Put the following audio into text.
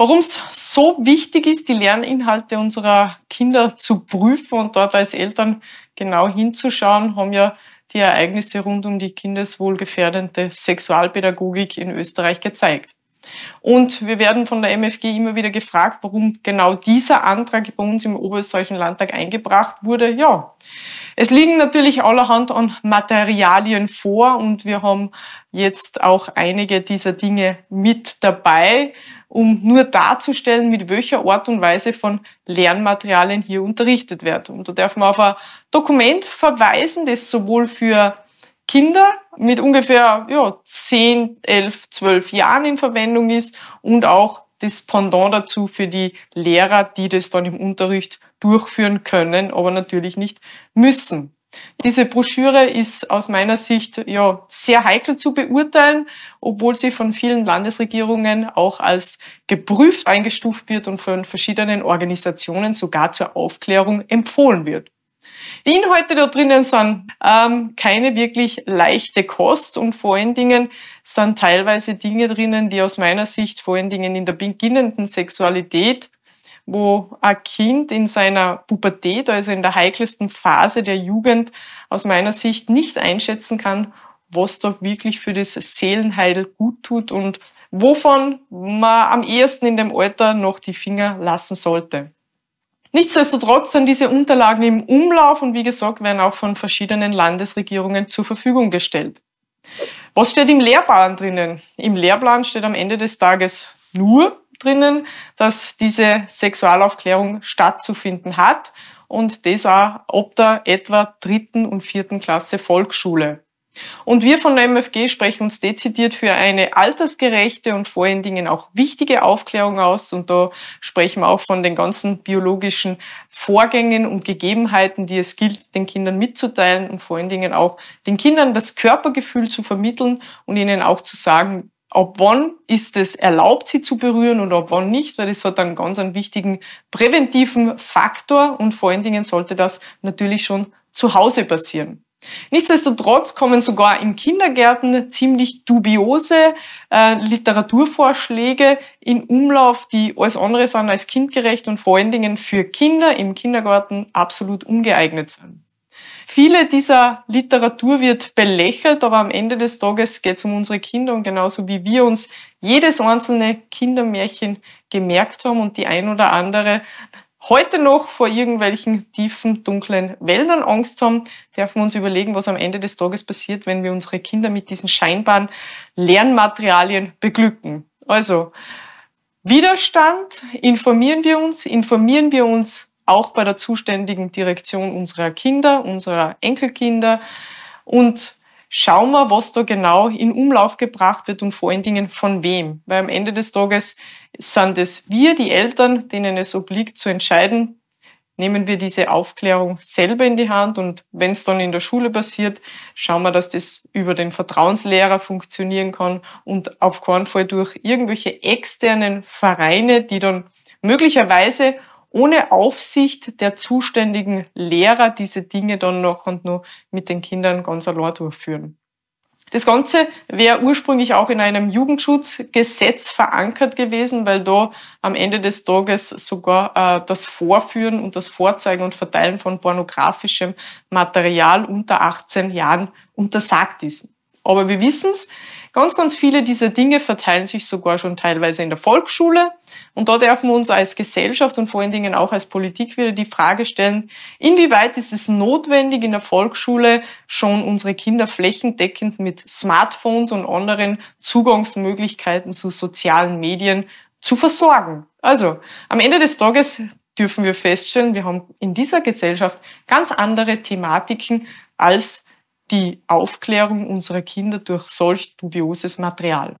Warum es so wichtig ist, die Lerninhalte unserer Kinder zu prüfen und dort als Eltern genau hinzuschauen, haben ja die Ereignisse rund um die kindeswohlgefährdende Sexualpädagogik in Österreich gezeigt. Und wir werden von der MFG immer wieder gefragt, warum genau dieser Antrag bei uns im Oberösterreichischen Landtag eingebracht wurde. Ja, es liegen natürlich allerhand an Materialien vor und wir haben jetzt auch einige dieser Dinge mit dabei um nur darzustellen, mit welcher Art und Weise von Lernmaterialien hier unterrichtet wird. Und da darf man auf ein Dokument verweisen, das sowohl für Kinder mit ungefähr ja, 10, 11, 12 Jahren in Verwendung ist und auch das Pendant dazu für die Lehrer, die das dann im Unterricht durchführen können, aber natürlich nicht müssen. Diese Broschüre ist aus meiner Sicht ja sehr heikel zu beurteilen, obwohl sie von vielen Landesregierungen auch als geprüft eingestuft wird und von verschiedenen Organisationen sogar zur Aufklärung empfohlen wird. Die Inhalte da drinnen sind ähm, keine wirklich leichte Kost und vor allen Dingen sind teilweise Dinge drinnen, die aus meiner Sicht vor allen Dingen in der beginnenden Sexualität wo ein Kind in seiner Pubertät, also in der heikelsten Phase der Jugend, aus meiner Sicht nicht einschätzen kann, was da wirklich für das Seelenheil gut tut und wovon man am ehesten in dem Alter noch die Finger lassen sollte. Nichtsdestotrotz sind diese Unterlagen im Umlauf und wie gesagt werden auch von verschiedenen Landesregierungen zur Verfügung gestellt. Was steht im Lehrplan drinnen? Im Lehrplan steht am Ende des Tages nur, drinnen, dass diese Sexualaufklärung stattzufinden hat und das auch ob der etwa dritten und vierten Klasse Volksschule. Und wir von der MFG sprechen uns dezidiert für eine altersgerechte und vor allen Dingen auch wichtige Aufklärung aus. Und da sprechen wir auch von den ganzen biologischen Vorgängen und Gegebenheiten, die es gilt, den Kindern mitzuteilen und vor allen Dingen auch den Kindern das Körpergefühl zu vermitteln und ihnen auch zu sagen, ab wann ist es erlaubt, sie zu berühren und ab wann nicht, weil das hat einen ganz einen wichtigen präventiven Faktor und vor allen Dingen sollte das natürlich schon zu Hause passieren. Nichtsdestotrotz kommen sogar in Kindergärten ziemlich dubiose äh, Literaturvorschläge in Umlauf, die alles andere sind als kindgerecht und vor allen Dingen für Kinder im Kindergarten absolut ungeeignet sind. Viele dieser Literatur wird belächelt, aber am Ende des Tages geht es um unsere Kinder und genauso wie wir uns jedes einzelne Kindermärchen gemerkt haben und die ein oder andere heute noch vor irgendwelchen tiefen, dunklen Wäldern Angst haben, dürfen wir uns überlegen, was am Ende des Tages passiert, wenn wir unsere Kinder mit diesen scheinbaren Lernmaterialien beglücken. Also, Widerstand, informieren wir uns, informieren wir uns auch bei der zuständigen Direktion unserer Kinder, unserer Enkelkinder und schauen wir, was da genau in Umlauf gebracht wird und vor allen Dingen von wem. Weil am Ende des Tages sind es wir, die Eltern, denen es obliegt zu entscheiden, nehmen wir diese Aufklärung selber in die Hand und wenn es dann in der Schule passiert, schauen wir, dass das über den Vertrauenslehrer funktionieren kann und auf keinen Fall durch irgendwelche externen Vereine, die dann möglicherweise ohne Aufsicht der zuständigen Lehrer diese Dinge dann noch und nur mit den Kindern ganz allein durchführen. Das Ganze wäre ursprünglich auch in einem Jugendschutzgesetz verankert gewesen, weil da am Ende des Tages sogar äh, das Vorführen und das Vorzeigen und Verteilen von pornografischem Material unter 18 Jahren untersagt ist. Aber wir wissen es, Ganz, ganz viele dieser Dinge verteilen sich sogar schon teilweise in der Volksschule. Und da dürfen wir uns als Gesellschaft und vor allen Dingen auch als Politik wieder die Frage stellen, inwieweit ist es notwendig, in der Volksschule schon unsere Kinder flächendeckend mit Smartphones und anderen Zugangsmöglichkeiten zu sozialen Medien zu versorgen. Also, am Ende des Tages dürfen wir feststellen, wir haben in dieser Gesellschaft ganz andere Thematiken als die Aufklärung unserer Kinder durch solch dubioses Material.